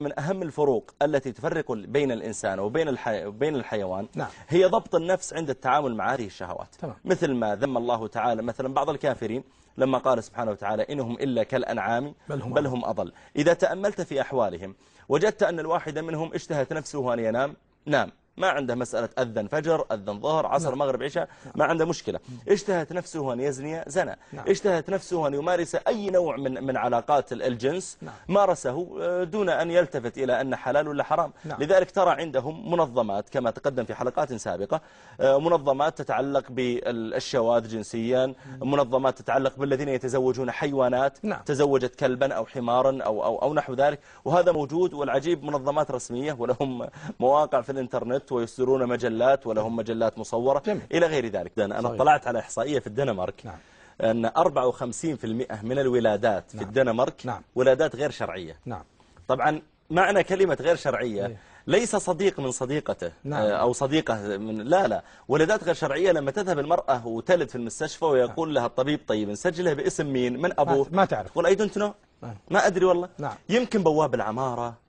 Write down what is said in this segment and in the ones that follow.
من أهم الفروق التي تفرق بين الإنسان وبين, الحي... وبين الحيوان نعم. هي ضبط النفس عند التعامل مع هذه الشهوات تمام. مثل ما ذم الله تعالى مثلا بعض الكافرين لما قال سبحانه وتعالى إنهم إلا كالأنعام بل هم, بل هم أضل إذا تأملت في أحوالهم وجدت أن الواحد منهم اشتهت نفسه أن ينام نام ما عنده مسألة أذن فجر أذن ظهر عصر نعم. مغرب عشاء نعم. ما عنده مشكلة اشتهت نفسه أن يزني زنا نعم. اشتهت نفسه أن يمارس أي نوع من من علاقات الجنس نعم. مارسه آه، دون أن يلتفت إلى أن حلال ولا حرام نعم. لذلك ترى عندهم منظمات كما تقدم في حلقات سابقة آه، منظمات تتعلق بالشواذ جنسيا نعم. منظمات تتعلق بالذين يتزوجون حيوانات نعم. تزوجت كلبا أو حمارا أو, أو, أو نحو ذلك وهذا موجود والعجيب منظمات رسمية ولهم مواقع في الانترنت كتب ويصدرون مجلات ولهم مجلات مصورة جميل. إلى غير ذلك أنا صحيح. طلعت على إحصائية في الدنمارك نعم. أن 54% من الولادات نعم. في الدنمارك نعم. ولادات غير شرعية نعم. طبعا معنى كلمة غير شرعية إيه. ليس صديق من صديقته نعم. آه، أو صديقة من لا لا ولدات غير شرعية لما تذهب المرأة وتلد في المستشفى ويقول لها الطبيب طيب نسجلها باسم مين من أبوه ما تعرف تقول أي دونت نو نعم. ما أدري والله نعم. يمكن بواب العمارة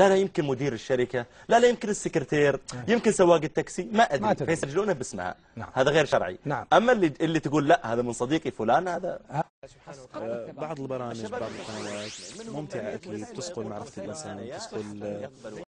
لا لا يمكن مدير الشركة لا لا يمكن السكرتير نعم. يمكن سواق التاكسي ما أدري فيسجلونها باسمها نعم. هذا غير شرعي نعم. أما اللي, اللي تقول لا هذا من صديقي فلان هذا بعض البرامج بعض القنوات ممتعة أكيد تسقل معرفة الإنسان تسقل